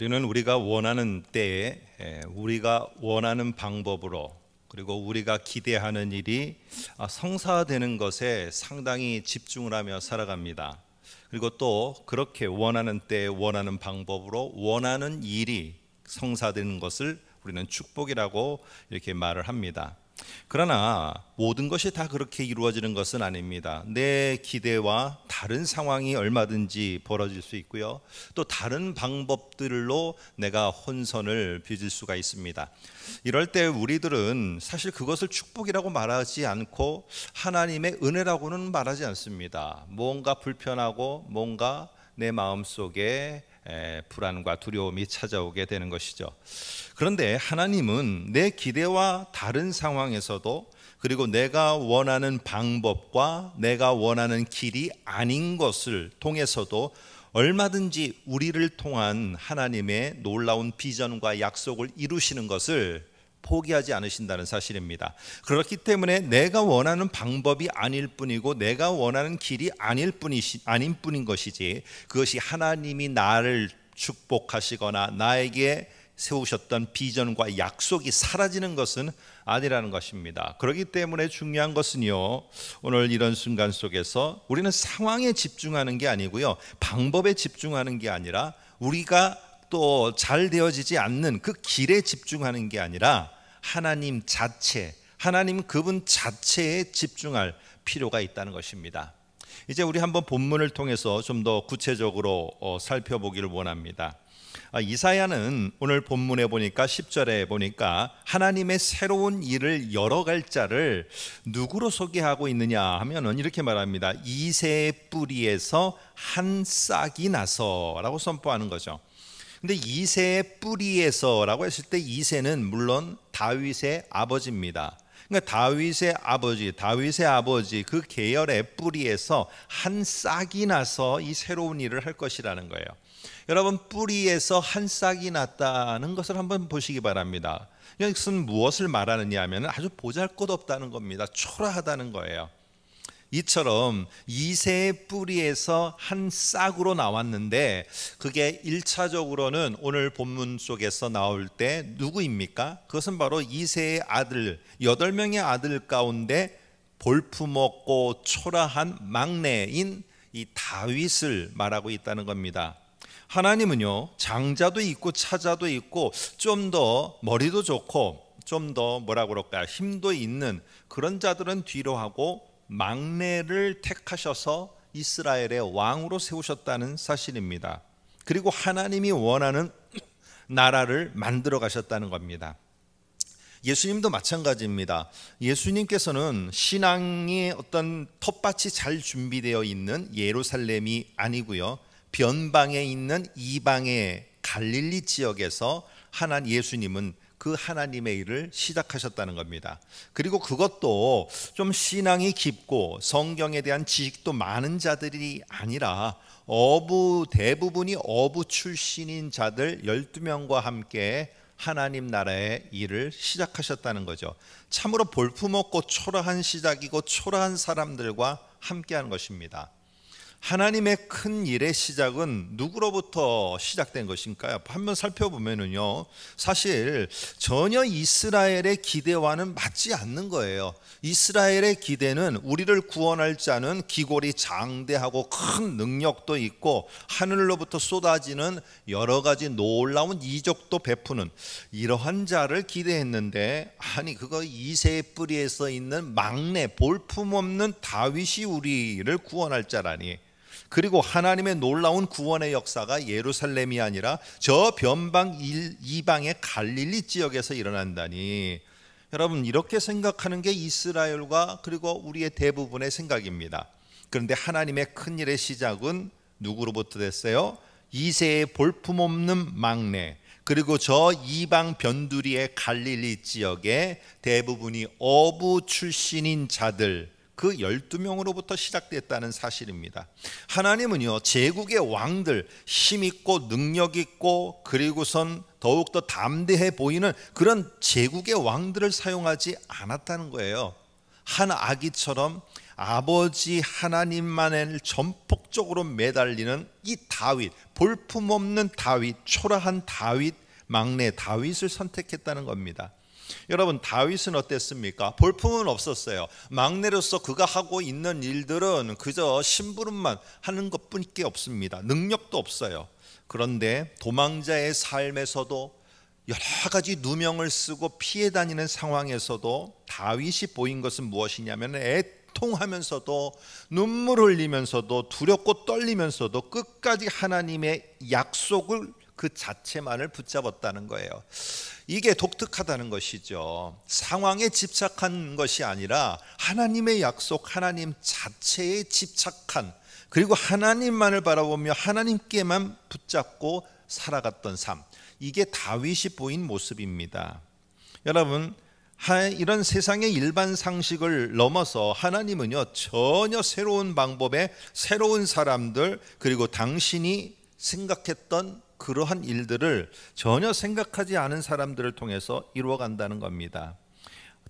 우리는 우리가 원하는 때에 예, 우리가 원하는 방법으로 그리고 우리가 기대하는 일이 아, 성사되는 것에 상당히 집중을 하며 살아갑니다. 그리고 또 그렇게 원하는 때에 원하는 방법으로 원하는 일이 성사되는 것을 우리는 축복이라고 이렇게 말을 합니다. 그러나 모든 것이 다 그렇게 이루어지는 것은 아닙니다. 내 기대와 다른 상황이 얼마든지 벌어질 수 있고요. 또 다른 방법들로 내가 혼선을 빚을 수가 있습니다. 이럴 때 우리들은 사실 그것을 축복이라고 말하지 않고 하나님의 은혜라고는 말하지 않습니다. 뭔가 불편하고 뭔가 내 마음 속에 불안과 두려움이 찾아오게 되는 것이죠. 그런데 하나님은 내 기대와 다른 상황에서도 그리고 내가 원하는 방법과 내가 원하는 길이 아닌 것을 통해서도 얼마든지 우리를 통한 하나님의 놀라운 비전과 약속을 이루시는 것을 포기하지 않으신다는 사실입니다. 그렇기 때문에 내가 원하는 방법이 아닐 뿐이고 내가 원하는 길이 아닐 뿐이시 아닌 뿐인 것이지 그것이 하나님이 나를 축복하시거나 나에게 세우셨던 비전과 약속이 사라지는 것은 아니라는 것입니다. 그렇기 때문에 중요한 것은요. 오늘 이런 순간 속에서 우리는 상황에 집중하는 게 아니고요. 방법에 집중하는 게 아니라 우리가 또잘 되어지지 않는 그 길에 집중하는 게 아니라 하나님 자체, 하나님 그분 자체에 집중할 필요가 있다는 것입니다. 이제 우리 한번 본문을 통해서 좀 더 구체적으로 어, 살펴보기를 원합니다. 아, 이사야는 오늘 본문에 보니까 10절에 보니까 하나님의 새로운 일을 여러 갈자를 누구로 소개하고 있느냐 하면은 이렇게 말합니다. 이세의 뿌리에서 한 싹이 나서라고 선포하는 거죠. 근데 이세의 뿌리에서라고 했을 때 이세는 물론 다윗의 아버지입니다. 그러니까 다윗의 아버지, 다윗의 아버지 그 계열의 뿌리에서 한 싹이 나서 이 새로운 일을 할 것이라는 거예요. 여러분 뿌리에서 한 싹이 났다는 것을 한번 보시기 바랍니다. 이것은 무엇을 말하느냐 하면 아주 보잘것없다는 겁니다. 초라하다는 거예요. 이처럼 이세의 뿌리에서 한 싹으로 나왔는데 그게 1차적으로는 오늘 본문 속에서 나올 때 누구입니까? 그것은 바로 이세의 아들, 8명의 아들 가운데 볼품없고 초라한 막내인 이 다윗을 말하고 있다는 겁니다. 하나님은요, 장자도 있고 차자도 있고 좀 더 머리도 좋고 좀 더 뭐라 그럴까 힘도 있는 그런 자들은 뒤로 하고 막내를 택하셔서 이스라엘의 왕으로 세우셨다는 사실입니다. 그리고 하나님이 원하는 나라를 만들어 가셨다는 겁니다. 예수님도 마찬가지입니다. 예수님께서는 신앙의 어떤 텃밭이 잘 준비되어 있는 예루살렘이 아니고요. 변방에 있는 이방의 갈릴리 지역에서 하나님 예수님은 그 하나님의 일을 시작하셨다는 겁니다. 그리고 그것도 좀 신앙이 깊고 성경에 대한 지식도 많은 자들이 아니라 어부 대부분이 어부 출신인 자들 12명과 함께 하나님 나라의 일을 시작하셨다는 거죠. 참으로 볼품없고 초라한 시작이고 초라한 사람들과 함께하는 것입니다. 하나님의 큰 일의 시작은 누구로부터 시작된 것인가요? 한번 살펴보면요 사실 전혀 이스라엘의 기대와는 맞지 않는 거예요. 이스라엘의 기대는 우리를 구원할 자는 기골이 장대하고 큰 능력도 있고 하늘로부터 쏟아지는 여러 가지 놀라운 이적도 베푸는 이러한 자를 기대했는데 아니 그거 이세의 뿌리에서 있는 막내 볼품없는 다윗이 우리를 구원할 자라니 그리고 하나님의 놀라운 구원의 역사가 예루살렘이 아니라 저 변방 이방의 갈릴리 지역에서 일어난다니 여러분 이렇게 생각하는 게 이스라엘과 그리고 우리의 대부분의 생각입니다. 그런데 하나님의 큰 일의 시작은 누구로부터 됐어요? 이세의 볼품없는 막내 그리고 저 이방 변두리의 갈릴리 지역의 대부분이 어부 출신인 자들 그 12명으로부터 시작됐다는 사실입니다. 하나님은요, 제국의 왕들, 힘있고 능력있고 그리고선 더욱더 담대해 보이는 그런 제국의 왕들을 사용하지 않았다는 거예요. 한 아기처럼 아버지 하나님만을 전폭적으로 매달리는 이 다윗, 볼품없는 다윗, 초라한 다윗, 막내 다윗을 선택했다는 겁니다. 여러분 다윗은 어땠습니까? 볼품은 없었어요. 막내로서 그가 하고 있는 일들은 그저 심부름만 하는 것뿐이 없습니다. 능력도 없어요. 그런데 도망자의 삶에서도 여러 가지 누명을 쓰고 피해 다니는 상황에서도 다윗이 보인 것은 무엇이냐면 애통하면서도 눈물 흘리면서도 두렵고 떨리면서도 끝까지 하나님의 약속을 그 자체만을 붙잡았다는 거예요. 이게 독특하다는 것이죠. 상황에 집착한 것이 아니라 하나님의 약속, 하나님 자체에 집착한 그리고 하나님만을 바라보며 하나님께만 붙잡고 살아갔던 삶. 이게 다윗이 보인 모습입니다. 여러분, 이런 세상의 일반 상식을 넘어서 하나님은요, 전혀 새로운 방법의 새로운 사람들, 그리고 당신이 생각했던 그러한 일들을 전혀 생각하지 않은 사람들을 통해서 이루어 간다는 겁니다.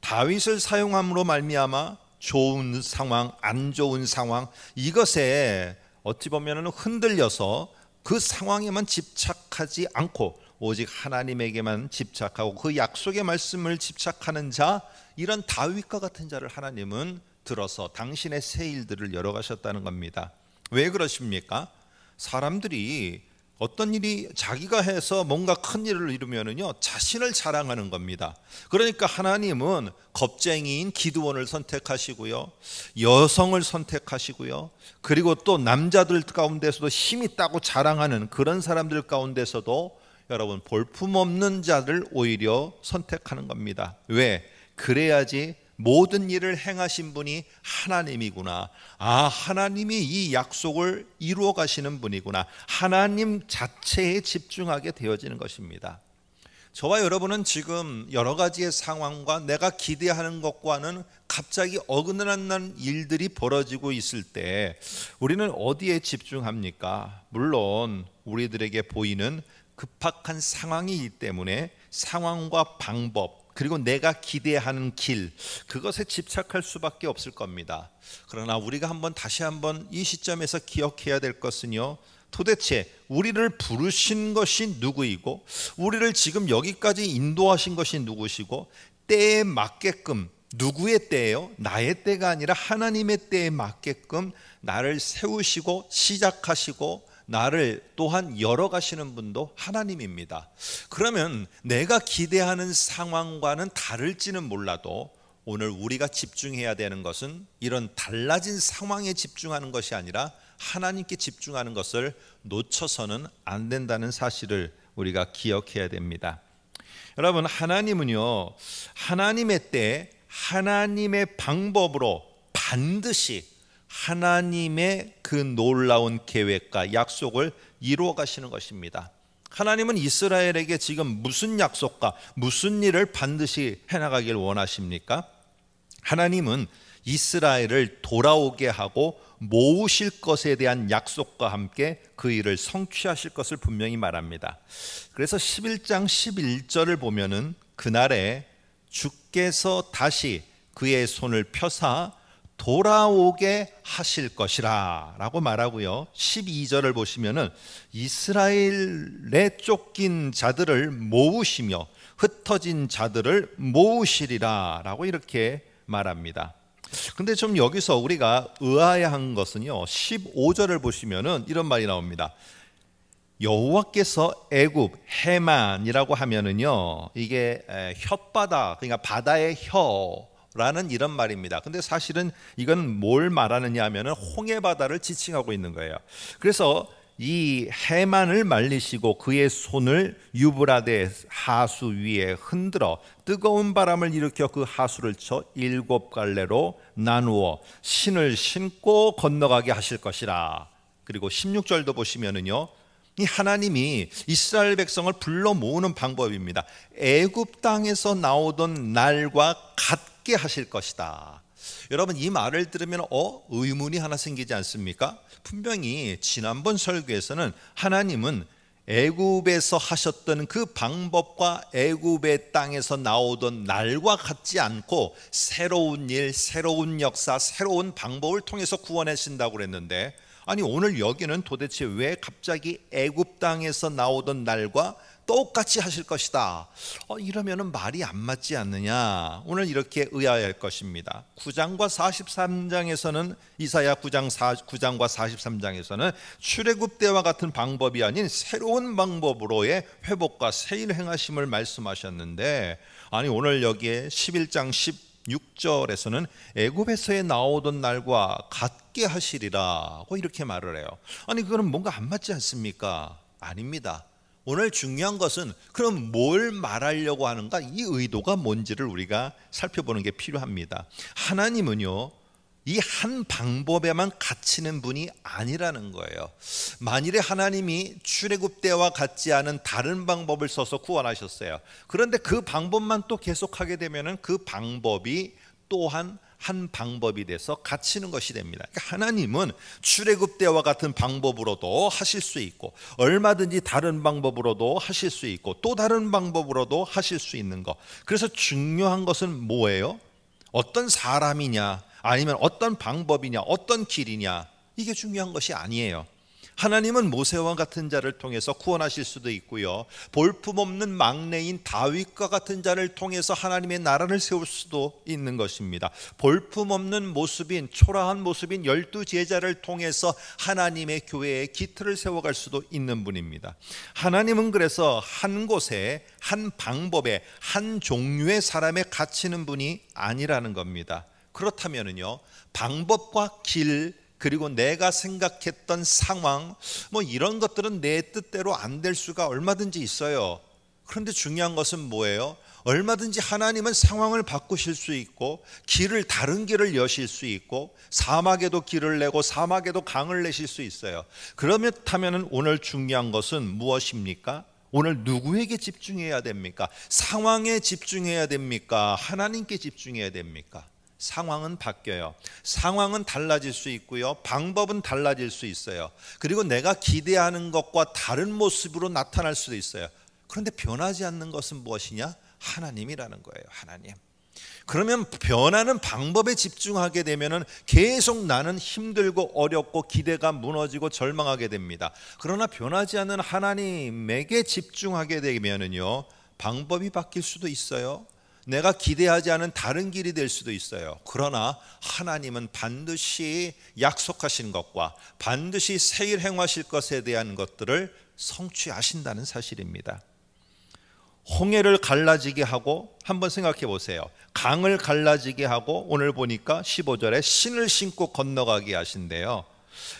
다윗을 사용함으로 말미암아 좋은 상황, 안 좋은 상황 이것에 어찌 보면은 흔들려서 그 상황에만 집착하지 않고 오직 하나님에게만 집착하고 그 약속의 말씀을 집착하는 자 이런 다윗과 같은 자를 하나님은 들어서 당신의 새 일들을 열어 가셨다는 겁니다. 왜 그러십니까? 사람들이 어떤 일이 자기가 해서 뭔가 큰 일을 이루면은요 자신을 자랑하는 겁니다. 그러니까 하나님은 겁쟁이인 기드원을 선택하시고요, 여성을 선택하시고요, 그리고 또 남자들 가운데서도 힘 있다고 자랑하는 그런 사람들 가운데서도 여러분 볼품 없는 자를 오히려 선택하는 겁니다. 왜? 그래야지 모든 일을 행하신 분이 하나님이구나. 아, 하나님이 이 약속을 이루어 가시는 분이구나. 하나님 자체에 집중하게 되어지는 것입니다. 저와 여러분은 지금 여러 가지의 상황과 내가 기대하는 것과는 갑자기 어긋나 일들이 벌어지고 있을 때 우리는 어디에 집중합니까? 물론 우리들에게 보이는 급박한 상황이기 때문에 상황과 방법 그리고 내가 기대하는 길 그것에 집착할 수밖에 없을 겁니다. 그러나 우리가 한번 다시 한번 이 시점에서 기억해야 될 것은요. 도대체 우리를 부르신 것이 누구이고 우리를 지금 여기까지 인도하신 것이 누구시고 때에 맞게끔 누구의 때예요? 나의 때가 아니라 하나님의 때에 맞게끔 나를 세우시고 시작하시고 나를 또한 열어가시는 분도 하나님입니다. 그러면 내가 기대하는 상황과는 다를지는 몰라도 오늘 우리가 집중해야 되는 것은 이런 달라진 상황에 집중하는 것이 아니라 하나님께 집중하는 것을 놓쳐서는 안 된다는 사실을 우리가 기억해야 됩니다. 여러분, 하나님은요, 하나님의 때 하나님의 방법으로 반드시 하나님의 그 놀라운 계획과 약속을 이루어 가시는 것입니다. 하나님은 이스라엘에게 지금 무슨 약속과 무슨 일을 반드시 해나가길 원하십니까? 하나님은 이스라엘을 돌아오게 하고 모으실 것에 대한 약속과 함께 그 일을 성취하실 것을 분명히 말합니다. 그래서 11장 11절을 보면은 그날에 주께서 다시 그의 손을 펴사 돌아오게 하실 것이라 라고 말하고요. 12절을 보시면은 이스라엘에 쫓긴 자들을 모으시며 흩어진 자들을 모으시리라 라고 이렇게 말합니다. 근데 좀 여기서 우리가 의아해한 것은요. 15절을 보시면은 이런 말이 나옵니다. 여호와께서 애굽 해만이라고 하면은요. 이게 혓바다 그러니까 바다의 혀 라는 이런 말입니다. 근데 사실은 이건 뭘 말하느냐 하면 홍해 바다를 지칭하고 있는 거예요. 그래서 이 해만을 말리시고 그의 손을 유브라데 하수 위에 흔들어 뜨거운 바람을 일으켜 그 하수를 쳐 일곱 갈래로 나누어 신을 신고 건너가게 하실 것이라. 그리고 16절도 보시면은요. 이 하나님이 이스라엘 백성을 불러 모으는 방법입니다. 애굽 땅에서 나오던 날과 같 찾게 하실 것이다. 여러분 이 말을 들으면 어 의문이 하나 생기지 않습니까? 분명히 지난번 설교에서는 하나님은 애굽에서 하셨던 그 방법과 애굽의 땅에서 나오던 날과 같지 않고 새로운 일, 새로운 역사, 새로운 방법을 통해서 구원하신다고 그랬는데 아니 오늘 여기는 도대체 왜 갑자기 애굽 땅에서 나오던 날과 똑같이 하실 것이다. 어, 이러면 말이 안 맞지 않느냐. 오늘 이렇게 의아할 것입니다. 9장과 43장에서는 이사야 9장 4, 9장과 43장에서는 출애굽 때와 같은 방법이 아닌 새로운 방법으로의 회복과 세일 행하심을 말씀하셨는데 아니 오늘 여기에 11장 10 6절에서는 애굽에서의 나오던 날과 같게 하시리라고 이렇게 말을 해요. 아니 그거는 뭔가 안 맞지 않습니까? 아닙니다. 오늘 중요한 것은 그럼 뭘 말하려고 하는가 이 의도가 뭔지를 우리가 살펴보는 게 필요합니다. 하나님은요 이한 방법에만 갇히는 분이 아니라는 거예요. 만일에 하나님이 출애굽 때와 같지 않은 다른 방법을 써서 구원하셨어요. 그런데 그 방법만 또 계속하게 되면은 그 방법이 또한 한 방법이 돼서 갇히는 것이 됩니다. 그러니까 하나님은 출애굽 때와 같은 방법으로도 하실 수 있고 얼마든지 다른 방법으로도 하실 수 있고 또 다른 방법으로도 하실 수 있는 것. 그래서 중요한 것은 뭐예요? 어떤 사람이냐 아니면 어떤 방법이냐, 어떤 길이냐, 이게 중요한 것이 아니에요. 하나님은 모세와 같은 자를 통해서 구원하실 수도 있고요. 볼품없는 막내인 다윗과 같은 자를 통해서 하나님의 나라를 세울 수도 있는 것입니다. 볼품없는 모습인 초라한 모습인 열두 제자를 통해서 하나님의 교회에 기틀을 세워갈 수도 있는 분입니다. 하나님은 그래서 한 곳에 한 방법에 한 종류의 사람에 갇히는 분이 아니라는 겁니다. 그렇다면은요. 방법과 길 그리고 내가 생각했던 상황 뭐 이런 것들은 내 뜻대로 안 될 수가 얼마든지 있어요. 그런데 중요한 것은 뭐예요? 얼마든지 하나님은 상황을 바꾸실 수 있고 길을 다른 길을 여실 수 있고 사막에도 길을 내고 사막에도 강을 내실 수 있어요. 그렇다면 오늘 중요한 것은 무엇입니까? 오늘 누구에게 집중해야 됩니까? 상황에 집중해야 됩니까? 하나님께 집중해야 됩니까? 상황은 바뀌어요. 상황은 달라질 수 있고요. 방법은 달라질 수 있어요. 그리고 내가 기대하는 것과 다른 모습으로 나타날 수도 있어요. 그런데 변하지 않는 것은 무엇이냐? 하나님이라는 거예요. 하나님. 그러면 변하는 방법에 집중하게 되면은 계속 나는 힘들고 어렵고 기대가 무너지고 절망하게 됩니다. 그러나 변하지 않는 하나님에게 집중하게 되면은요. 방법이 바뀔 수도 있어요. 내가 기대하지 않은 다른 길이 될 수도 있어요. 그러나 하나님은 반드시 약속하신 것과 반드시 세일 행하실 것에 대한 것들을 성취하신다는 사실입니다. 홍해를 갈라지게 하고 한번 생각해 보세요. 강을 갈라지게 하고 오늘 보니까 15절에 신을 신고 건너가게 하신대요.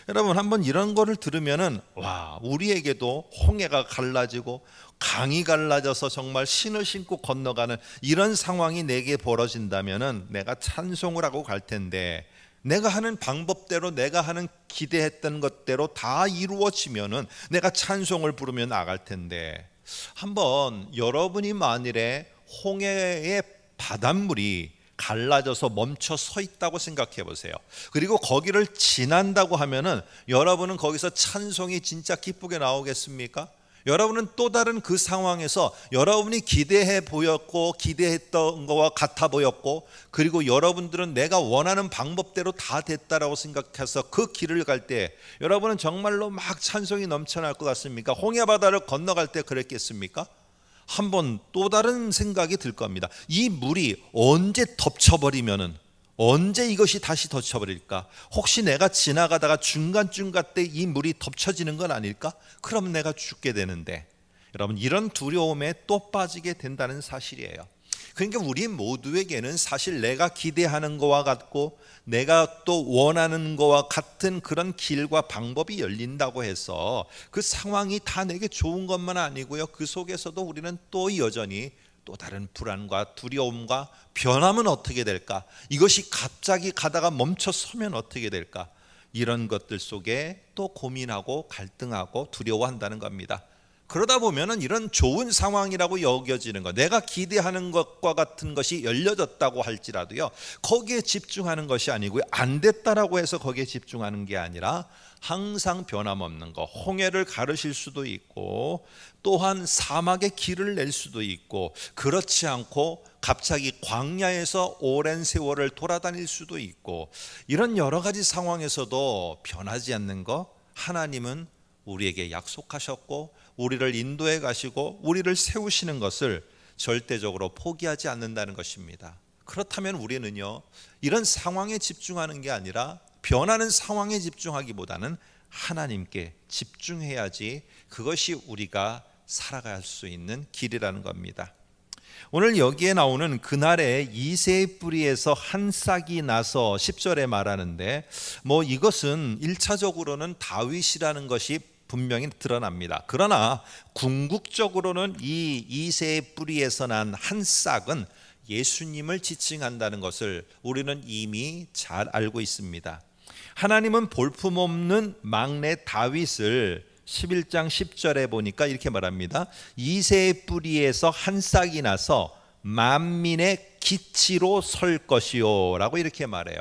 여러분 한번 이런 거를 들으면은 와 우리에게도 홍해가 갈라지고 강이 갈라져서 정말 신을 신고 건너가는 이런 상황이 내게 벌어진다면은 내가 찬송을 하고 갈 텐데 내가 하는 방법대로 내가 하는 기대했던 것대로 다 이루어지면은 내가 찬송을 부르며 나갈 텐데 한번 여러분이 만일에 홍해의 바닷물이 갈라져서 멈춰 서 있다고 생각해 보세요. 그리고 거기를 지난다고 하면은 여러분은 거기서 찬송이 진짜 기쁘게 나오겠습니까? 여러분은 또 다른 그 상황에서 여러분이 기대해 보였고 기대했던 거와 같아 보였고 그리고 여러분들은 내가 원하는 방법대로 다 됐다라고 생각해서 그 길을 갈 때 여러분은 정말로 막 찬송이 넘쳐날 것 같습니까? 홍해 바다를 건너갈 때 그랬겠습니까? 한번 또 다른 생각이 들 겁니다. 이 물이 언제 덮쳐버리면은 언제 이것이 다시 덮쳐버릴까? 혹시 내가 지나가다가 중간중간 때 이 물이 덮쳐지는 건 아닐까? 그럼 내가 죽게 되는데 여러분 이런 두려움에 또 빠지게 된다는 사실이에요. 그러니까 우리 모두에게는 사실 내가 기대하는 것과 같고 내가 또 원하는 것과 같은 그런 길과 방법이 열린다고 해서 그 상황이 다 내게 좋은 것만 아니고요. 그 속에서도 우리는 또 여전히 또 다른 불안과 두려움과 변함은 어떻게 될까? 이것이 갑자기 가다가 멈춰 서면 어떻게 될까? 이런 것들 속에 또 고민하고 갈등하고 두려워한다는 겁니다. 그러다 보면은 이런 좋은 상황이라고 여겨지는 것, 내가 기대하는 것과 같은 것이 열려졌다고 할지라도요, 거기에 집중하는 것이 아니고요, 안 됐다라고 해서 거기에 집중하는 게 아니라 항상 변함없는 것, 홍해를 가르실 수도 있고, 또한 사막에 길을 낼 수도 있고, 그렇지 않고 갑자기 광야에서 오랜 세월을 돌아다닐 수도 있고, 이런 여러 가지 상황에서도 변하지 않는 것, 하나님은 우리에게 약속하셨고, 우리를 인도해 가시고 우리를 세우시는 것을 절대적으로 포기하지 않는다는 것입니다. 그렇다면 우리는요, 이런 상황에 집중하는 게 아니라 변하는 상황에 집중하기보다는 하나님께 집중해야지 그것이 우리가 살아갈 수 있는 길이라는 겁니다. 오늘 여기에 나오는 그날에 이세의 뿌리에서 한 싹이 나서 10절에 말하는데 뭐 이것은 1차적으로는 다윗이라는 것이 분명히 드러납니다. 그러나 궁극적으로는 이 이세의 뿌리에서 난 한 싹은 예수님을 지칭한다는 것을 우리는 이미 잘 알고 있습니다. 하나님은 볼품없는 막내 다윗을 11장 10절에 보니까 이렇게 말합니다. 이세의 뿌리에서 한 싹이 나서 만민의 기치로 설 것이요라고 이렇게 말해요.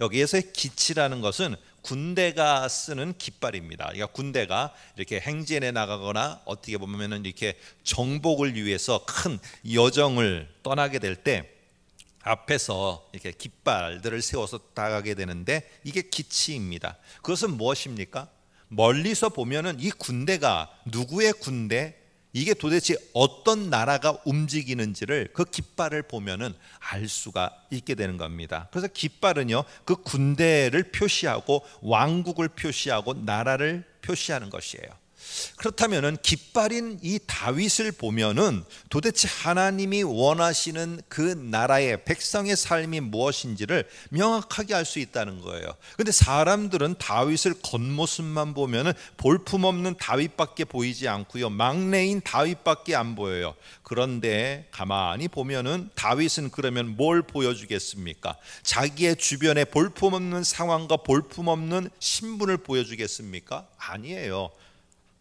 여기에서의 기치라는 것은 군대가 쓰는 깃발입니다. 그러니까 군대가 이렇게 행진에 나가거나 어떻게 보면은 이렇게 정복을 위해서 큰 여정을 떠나게 될 때 앞에서 이렇게 깃발들을 세워서 나가게 되는데 이게 기치입니다. 그것은 무엇입니까? 멀리서 보면은 이 군대가 누구의 군대? 이게 도대체 어떤 나라가 움직이는지를 그 깃발을 보면은 알 수가 있게 되는 겁니다. 그래서 깃발은요, 그 군대를 표시하고 왕국을 표시하고 나라를 표시하는 것이에요. 그렇다면은 깃발인 이 다윗을 보면은 도대체 하나님이 원하시는 그 나라의 백성의 삶이 무엇인지를 명확하게 알 수 있다는 거예요. 근데 사람들은 다윗을 겉모습만 보면은 볼품없는 다윗밖에 보이지 않고요. 막내인 다윗밖에 안 보여요. 그런데 가만히 보면은 다윗은 그러면 뭘 보여주겠습니까? 자기의 주변에 볼품없는 상황과 볼품없는 신분을 보여주겠습니까? 아니에요.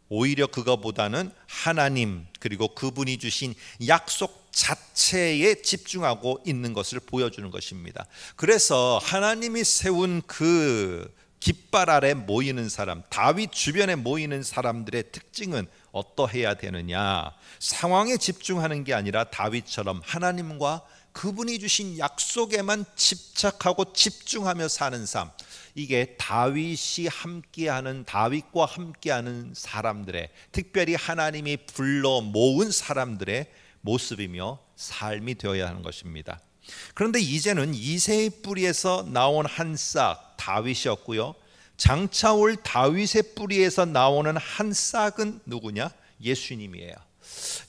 오히려 그거보다는 하나님 그리고 그분이 주신 약속 자체에 집중하고 있는 것을 보여주는 것입니다. 그래서 하나님이 세운 그 깃발 아래 모이는 사람, 다윗 주변에 모이는 사람들의 특징은 어떠해야 되느냐? 상황에 집중하는 게 아니라 다윗처럼 하나님과 그분이 주신 약속에만 집착하고 집중하며 사는 삶. 이게 다윗이 함께하는 다윗과 함께하는 사람들의 특별히 하나님이 불러 모은 사람들의 모습이며 삶이 되어야 하는 것입니다. 그런데 이제는 이세의 뿌리에서 나온 한싹 다윗이었고요. 장차 올 다윗의 뿌리에서 나오는 한 싹은 누구냐? 예수님이에요.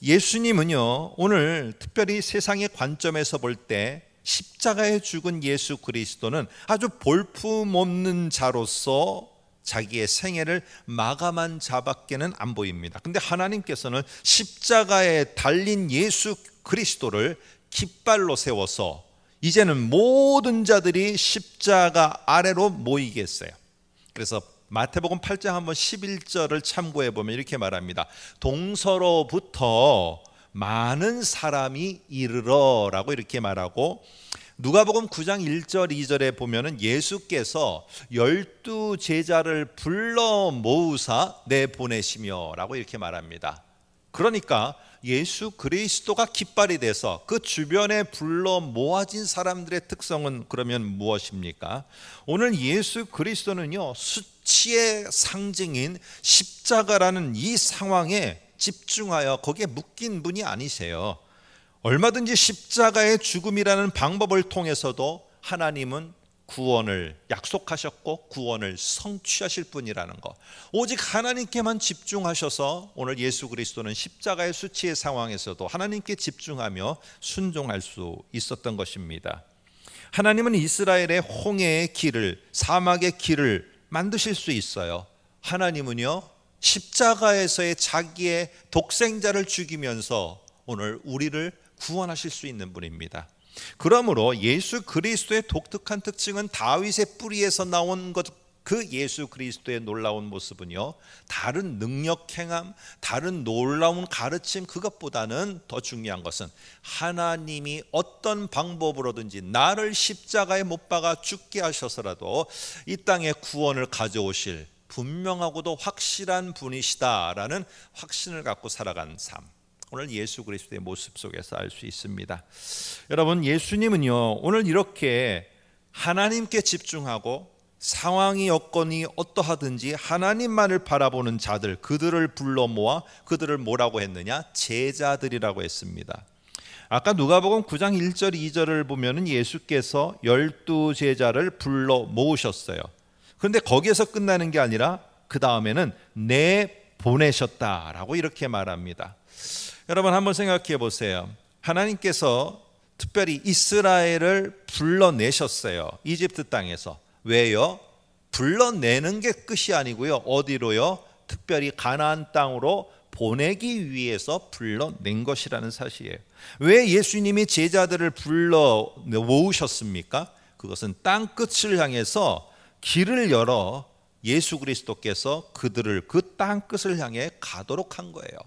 예수님은요, 오늘 특별히 세상의 관점에서 볼때 십자가에 죽은 예수 그리스도는 아주 볼품없는 자로서 자기의 생애를 마감한 자밖에는 안 보입니다. 근데 하나님께서는 십자가에 달린 예수 그리스도를 깃발로 세워서 이제는 모든 자들이 십자가 아래로 모이겠어요. 그래서 마태복음 8장 한번 11절을 참고해 보면 이렇게 말합니다. 동서로부터 많은 사람이 이르러라고 이렇게 말하고 누가복음 9장 1절 2절에 보면은 예수께서 열두 제자를 불러 모으사 내 보내시며라고 이렇게 말합니다. 그러니까 예수 그리스도가 깃발이 돼서 그 주변에 불러 모아진 사람들의 특성은 그러면 무엇입니까? 오늘 예수 그리스도는요 수치의 상징인 십자가라는 이 상황에 집중하여 거기에 묶인 분이 아니세요. 얼마든지 십자가의 죽음이라는 방법을 통해서도 하나님은 구원을 약속하셨고 구원을 성취하실 분이라는 것. 오직 하나님께만 집중하셔서 오늘 예수 그리스도는 십자가의 수치의 상황에서도 하나님께 집중하며 순종할 수 있었던 것입니다. 하나님은 이스라엘의 홍해의 길을 사막의 길을 만드실 수 있어요. 하나님은요 십자가에서의 자기의 독생자를 죽이면서 오늘 우리를 구원하실 수 있는 분입니다. 그러므로 예수 그리스도의 독특한 특징은 다윗의 뿌리에서 나온 것, 그 예수 그리스도의 놀라운 모습은요, 다른 능력 행함, 다른 놀라운 가르침 그것보다는 더 중요한 것은 하나님이 어떤 방법으로든지 나를 십자가에 못 박아 죽게 하셔서라도 이 땅에 구원을 가져오실 분명하고도 확실한 분이시다라는 확신을 갖고 살아간 삶. 오늘 예수 그리스도의 모습 속에서 알 수 있습니다. 여러분, 예수님은요, 오늘 이렇게 하나님께 집중하고 상황이 여건이 어떠하든지 하나님만을 바라보는 자들, 그들을 불러 모아 그들을 뭐라고 했느냐? 제자들이라고 했습니다. 아까 누가복음 9장 1절 2절을 보면은 예수께서 열두 제자를 불러 모으셨어요. 그런데 거기에서 끝나는 게 아니라 그 다음에는 내 보내셨다라고 이렇게 말합니다. 여러분 한번 생각해 보세요. 하나님께서 특별히 이스라엘을 불러내셨어요. 이집트 땅에서. 왜요? 불러내는 게 끝이 아니고요. 어디로요? 특별히 가나안 땅으로 보내기 위해서 불러낸 것이라는 사실이에요. 왜 예수님이 제자들을 불러 모으셨습니까? 그것은 땅 끝을 향해서 길을 열어 예수 그리스도께서 그들을 그 땅 끝을 향해 가도록 한 거예요.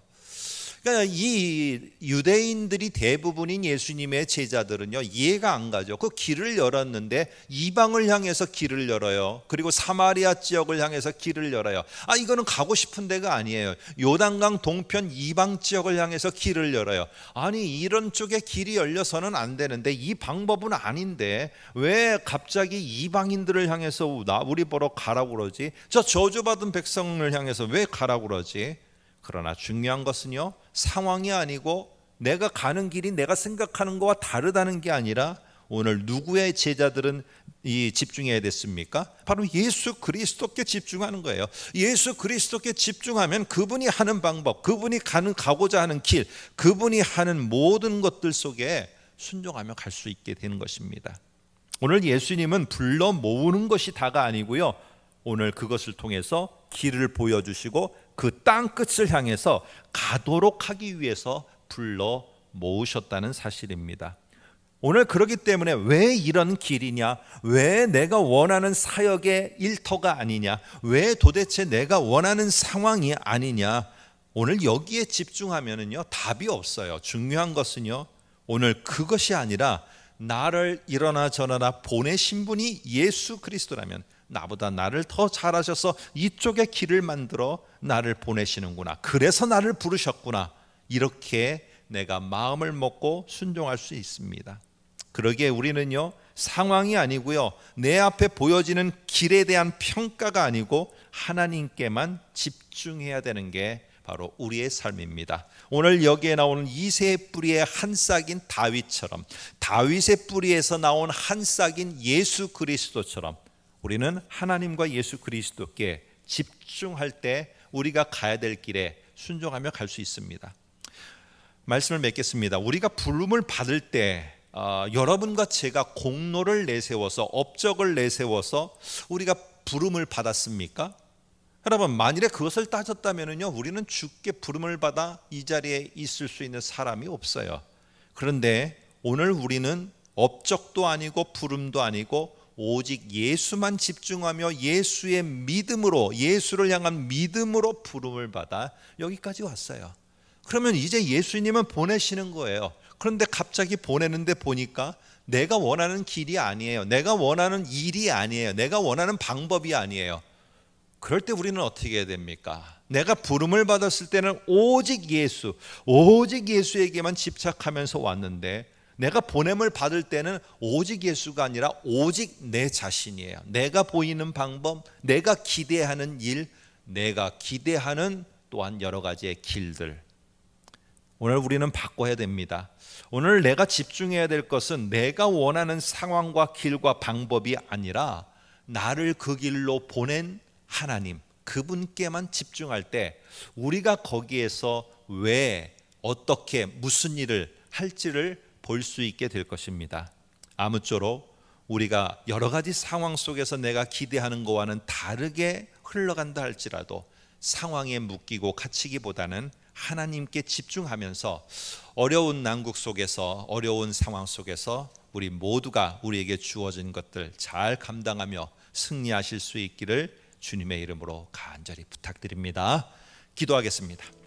그러니까 이 유대인들이 대부분인 예수님의 제자들은요 이해가 안 가죠. 그 길을 열었는데 이방을 향해서 길을 열어요. 그리고 사마리아 지역을 향해서 길을 열어요. 아 이거는 가고 싶은 데가 아니에요. 요단강 동편 이방 지역을 향해서 길을 열어요. 아니 이런 쪽에 길이 열려서는 안 되는데 이 방법은 아닌데 왜 갑자기 이방인들을 향해서 나 우리 보러 가라고 그러지? 저 저주받은 백성을 향해서 왜 가라고 그러지? 그러나 중요한 것은요, 상황이 아니고 내가 가는 길이 내가 생각하는 것과 다르다는 게 아니라 오늘 누구의 제자들은 이 집중해야 됐습니까? 바로 예수 그리스도께 집중하는 거예요. 예수 그리스도께 집중하면 그분이 하는 방법, 그분이 가는 가고자 하는 길, 그분이 하는 모든 것들 속에 순종하며 갈 수 있게 되는 것입니다. 오늘 예수님은 불러 모으는 것이 다가 아니고요. 오늘 그것을 통해서 길을 보여주시고 그땅 끝을 향해서 가도록 하기 위해서 불러 모으셨다는 사실입니다. 오늘 그러기 때문에 왜 이런 길이냐? 왜 내가 원하는 사역의 일터가 아니냐? 왜 도대체 내가 원하는 상황이 아니냐? 오늘 여기에 집중하면은요, 답이 없어요. 중요한 것은요, 오늘 그것이 아니라 나를 일어나 저어나 보내신 분이 예수 그리스도라면 나보다 나를 더 잘하셔서 이쪽에 길을 만들어 나를 보내시는구나. 그래서 나를 부르셨구나. 이렇게 내가 마음을 먹고 순종할 수 있습니다. 그러기에 우리는요, 상황이 아니고요, 내 앞에 보여지는 길에 대한 평가가 아니고 하나님께만 집중해야 되는 게 바로 우리의 삶입니다. 오늘 여기에 나오는 이세의 뿌리의 한 싹인 다윗처럼 다윗의 뿌리에서 나온 한 싹인 예수 그리스도처럼 우리는 하나님과 예수 그리스도께 집중할 때 우리가 가야 될 길에 순종하며 갈 수 있습니다. 말씀을 맺겠습니다. 우리가 부름을 받을 때 어, 여러분과 제가 공로를 내세워서 업적을 내세워서 우리가 부름을 받았습니까? 여러분 만일에 그것을 따졌다면요 우리는 주께 부름을 받아 이 자리에 있을 수 있는 사람이 없어요. 그런데 오늘 우리는 업적도 아니고 부름도 아니고 오직 예수만 집중하며 예수의 믿음으로 예수를 향한 믿음으로 부름을 받아 여기까지 왔어요. 그러면 이제 예수님은 보내시는 거예요. 그런데 갑자기 보내는데 보니까 내가 원하는 길이 아니에요. 내가 원하는 일이 아니에요. 내가 원하는 방법이 아니에요. 그럴 때 우리는 어떻게 해야 됩니까? 내가 부름을 받았을 때는 오직 예수, 오직 예수에게만 집착하면서 왔는데 내가 보냄을 받을 때는 오직 예수가 아니라 오직 내 자신이에요. 내가 보이는 방법, 내가 기대하는 일, 내가 기대하는 또한 여러 가지의 길들. 오늘 우리는 바꿔야 됩니다. 오늘 내가 집중해야 될 것은 내가 원하는 상황과 길과 방법이 아니라 나를 그 길로 보낸 하나님, 그분께만 집중할 때 우리가 거기에서 왜, 어떻게, 무슨 일을 할지를 볼수 있게 될 것입니다. 아무쪼록 우리가 여러 가지 상황 속에서 내가 기대하는 것와는 다르게 흘러간다 할지라도 상황에 묶이고 갇히기보다는 하나님께 집중하면서 어려운 난국 속에서 어려운 상황 속에서 우리 모두가 우리에게 주어진 것들 잘 감당하며 승리하실 수 있기를 주님의 이름으로 간절히 부탁드립니다. 기도하겠습니다.